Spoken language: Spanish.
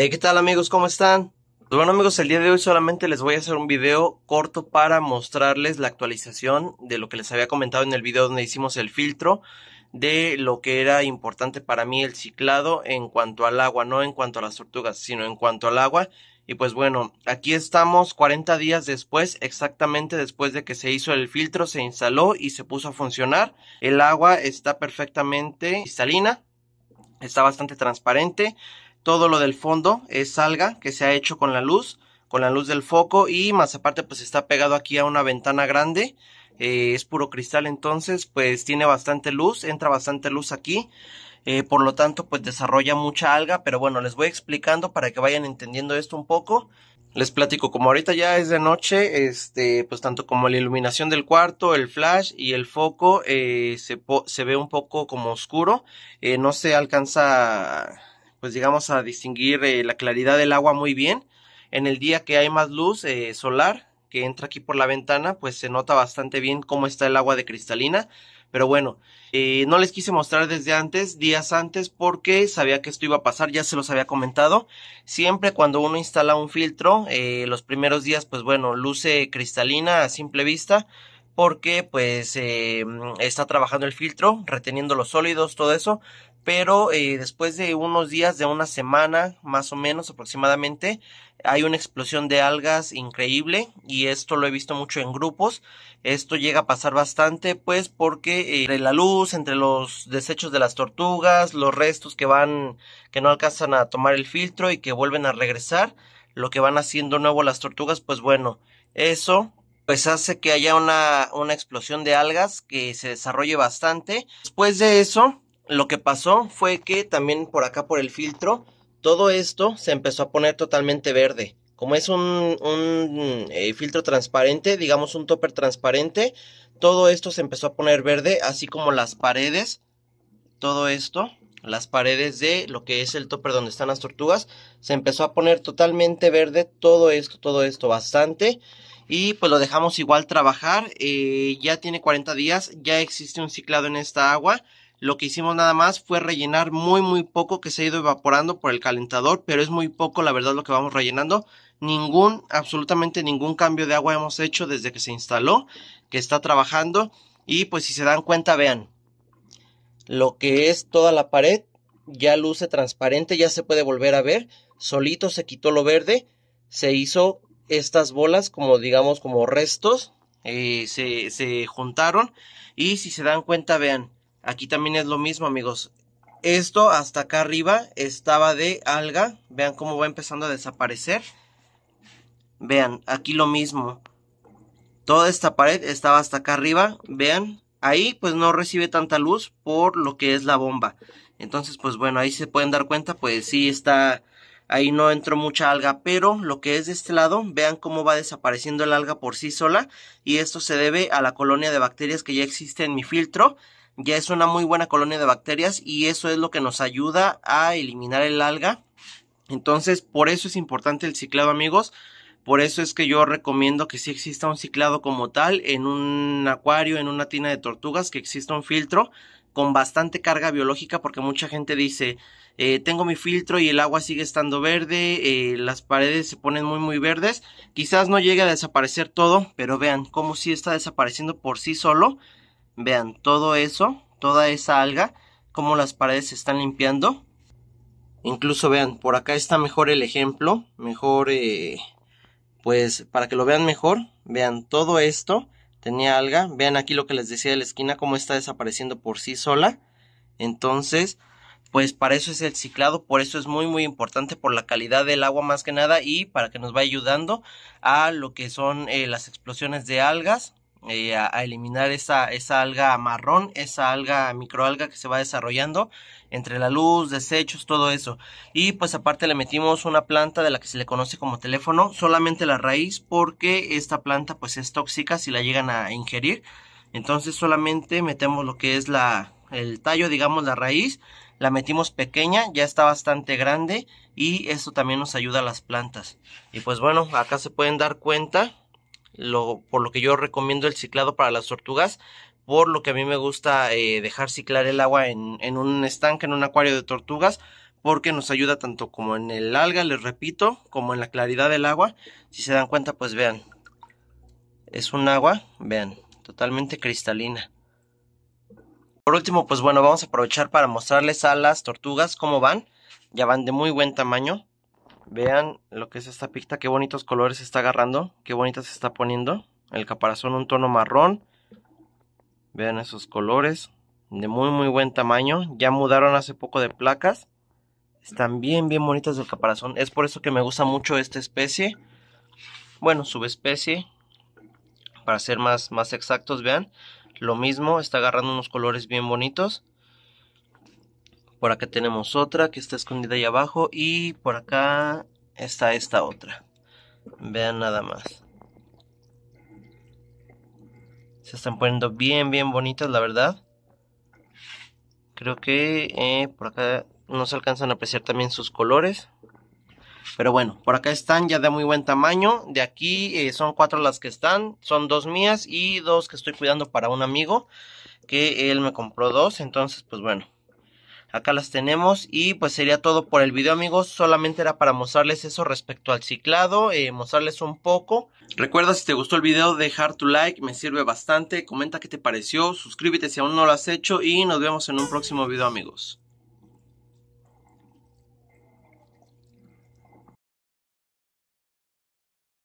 Eh, ¿Qué tal amigos? ¿Cómo están? Pues bueno amigos, el día de hoy solamente les voy a hacer un video corto para mostrarles la actualización de lo que les había comentado en el video donde hicimos el filtro de lo que era importante para mí el ciclado en cuanto al agua, no en cuanto a las tortugas, sino en cuanto al agua. Y pues bueno, aquí estamos 40 días después, exactamente después de que se hizo el filtro, se instaló y se puso a funcionar. El agua está perfectamente salina está bastante transparente. Todo lo del fondo es alga que se ha hecho con la luz, con la luz del foco y más aparte pues está pegado aquí a una ventana grande. Eh, es puro cristal entonces pues tiene bastante luz, entra bastante luz aquí. Eh, por lo tanto pues desarrolla mucha alga, pero bueno les voy explicando para que vayan entendiendo esto un poco. Les platico, como ahorita ya es de noche, este, pues tanto como la iluminación del cuarto, el flash y el foco eh, se, ve un poco como oscuro, no se alcanza pues digamos a distinguir eh, la claridad del agua muy bien. En el día que hay más luz eh, solar que entra aquí por la ventana, pues se nota bastante bien cómo está el agua de cristalina. Pero bueno, eh, no les quise mostrar desde antes, días antes, porque sabía que esto iba a pasar, ya se los había comentado. Siempre cuando uno instala un filtro, los primeros días, pues bueno, luce cristalina a simple vista porque pues eh, mm, está trabajando el filtro, reteniendo los sólidos, todo eso, pero eh, después de unos días, de una semana más o menos aproximadamente, hay una explosión de algas increíble y esto lo he visto mucho en grupos, esto llega a pasar bastante pues porque eh, entre la luz, entre los desechos de las tortugas, los restos que van, que no alcanzan a tomar el filtro y que vuelven a regresar, lo que van haciendo nuevo las tortugas, pues bueno, eso pues hace que haya una, explosión de algas que se desarrolle bastante. Después de eso, lo que pasó fue que también por acá por el filtro, todo esto se empezó a poner totalmente verde. Como es un, eh, filtro transparente, digamos un topper transparente, todo esto se empezó a poner verde, así como las paredes, todo esto, las paredes de lo que es el topper donde están las tortugas, se empezó a poner totalmente verde todo esto, todo esto bastante y pues lo dejamos igual trabajar. Eh, ya tiene 40 días, ya existe un ciclado en esta agua. Lo que hicimos nada más fue rellenar muy muy poco que se ha ido evaporando por el calentador, pero es muy poco la verdad lo que vamos rellenando. Ningún, absolutamente ningún cambio de agua hemos hecho desde que se instaló, que está trabajando. Y pues si se dan cuenta, vean, lo que es toda la pared ya luce transparente, ya se puede volver a ver. Solito se quitó lo verde, se hizo estas bolas como digamos como restos eh, se, se juntaron y si se dan cuenta vean aquí también es lo mismo amigos esto hasta acá arriba estaba de alga vean cómo va empezando a desaparecer vean aquí lo mismo toda esta pared estaba hasta acá arriba vean ahí pues no recibe tanta luz por lo que es la bomba entonces pues bueno ahí se pueden dar cuenta pues sí está Ahí no entró mucha alga, pero lo que es de este lado, vean cómo va desapareciendo el alga por sí sola y esto se debe a la colonia de bacterias que ya existe en mi filtro. Ya es una muy buena colonia de bacterias y eso es lo que nos ayuda a eliminar el alga. Entonces, por eso es importante el ciclado, amigos. Por eso es que yo recomiendo que si exista un ciclado como tal en un acuario, en una tina de tortugas, que exista un filtro con bastante carga biológica, porque mucha gente dice, eh, tengo mi filtro y el agua sigue estando verde, eh, las paredes se ponen muy muy verdes, quizás no llegue a desaparecer todo, pero vean cómo si sí está desapareciendo por sí solo, vean todo eso, toda esa alga, cómo las paredes se están limpiando, incluso vean, por acá está mejor el ejemplo, mejor eh, pues para que lo vean mejor, vean todo esto, tenía alga, vean aquí lo que les decía de la esquina, cómo está desapareciendo por sí sola. Entonces, pues para eso es el ciclado, por eso es muy muy importante por la calidad del agua más que nada y para que nos va ayudando a lo que son eh, las explosiones de algas eh, a, eliminar esa, esa alga marrón, esa alga microalga que se va desarrollando entre la luz, desechos, todo eso. Y pues aparte le metimos una planta de la que se le conoce como teléfono, solamente la raíz porque esta planta pues es tóxica si la llegan a ingerir. Entonces solamente metemos lo que es la, el tallo, digamos la raíz, la metimos pequeña, ya está bastante grande y eso también nos ayuda a las plantas. Y pues bueno, acá se pueden dar cuenta por lo que yo recomiendo el ciclado para las tortugas, por lo que a mí me gusta eh, dejar ciclar el agua en un estanque, en un acuario de tortugas, porque nos ayuda tanto como en el alga, les repito, como en la claridad del agua. Si se dan cuenta, pues vean, es un agua, vean, totalmente cristalina. Por último, pues bueno, vamos a aprovechar para mostrarles a las tortugas cómo van. Ya van de muy buen tamaño. Vean lo que es esta pista, qué bonitos colores está agarrando, qué bonita se está poniendo. El caparazón un tono marrón. Vean esos colores, de muy muy buen tamaño. Ya mudaron hace poco de placas. Están bien bien bonitas del caparazón. Es por eso que me gusta mucho esta especie. Bueno, subespecie. Para ser más, más exactos, vean. Lo mismo, está agarrando unos colores bien bonitos. Por acá tenemos otra que está escondida ahí abajo y por acá está esta otra. Vean nada más. Se están poniendo bien, bien bonitas, la verdad. Creo que eh, por acá no se alcanzan a apreciar también sus colores. Pero bueno, por acá están ya de muy buen tamaño. De aquí eh, son cuatro las que están. Son dos mías y dos que estoy cuidando para un amigo. Que él me compró dos. Entonces, pues bueno acá las tenemos y pues sería todo por el video amigos, solamente era para mostrarles eso respecto al ciclado, eh, mostrarles un poco. Recuerda si te gustó el video dejar tu like, me sirve bastante, comenta qué te pareció, suscríbete si aún no lo has hecho y nos vemos en un próximo video amigos.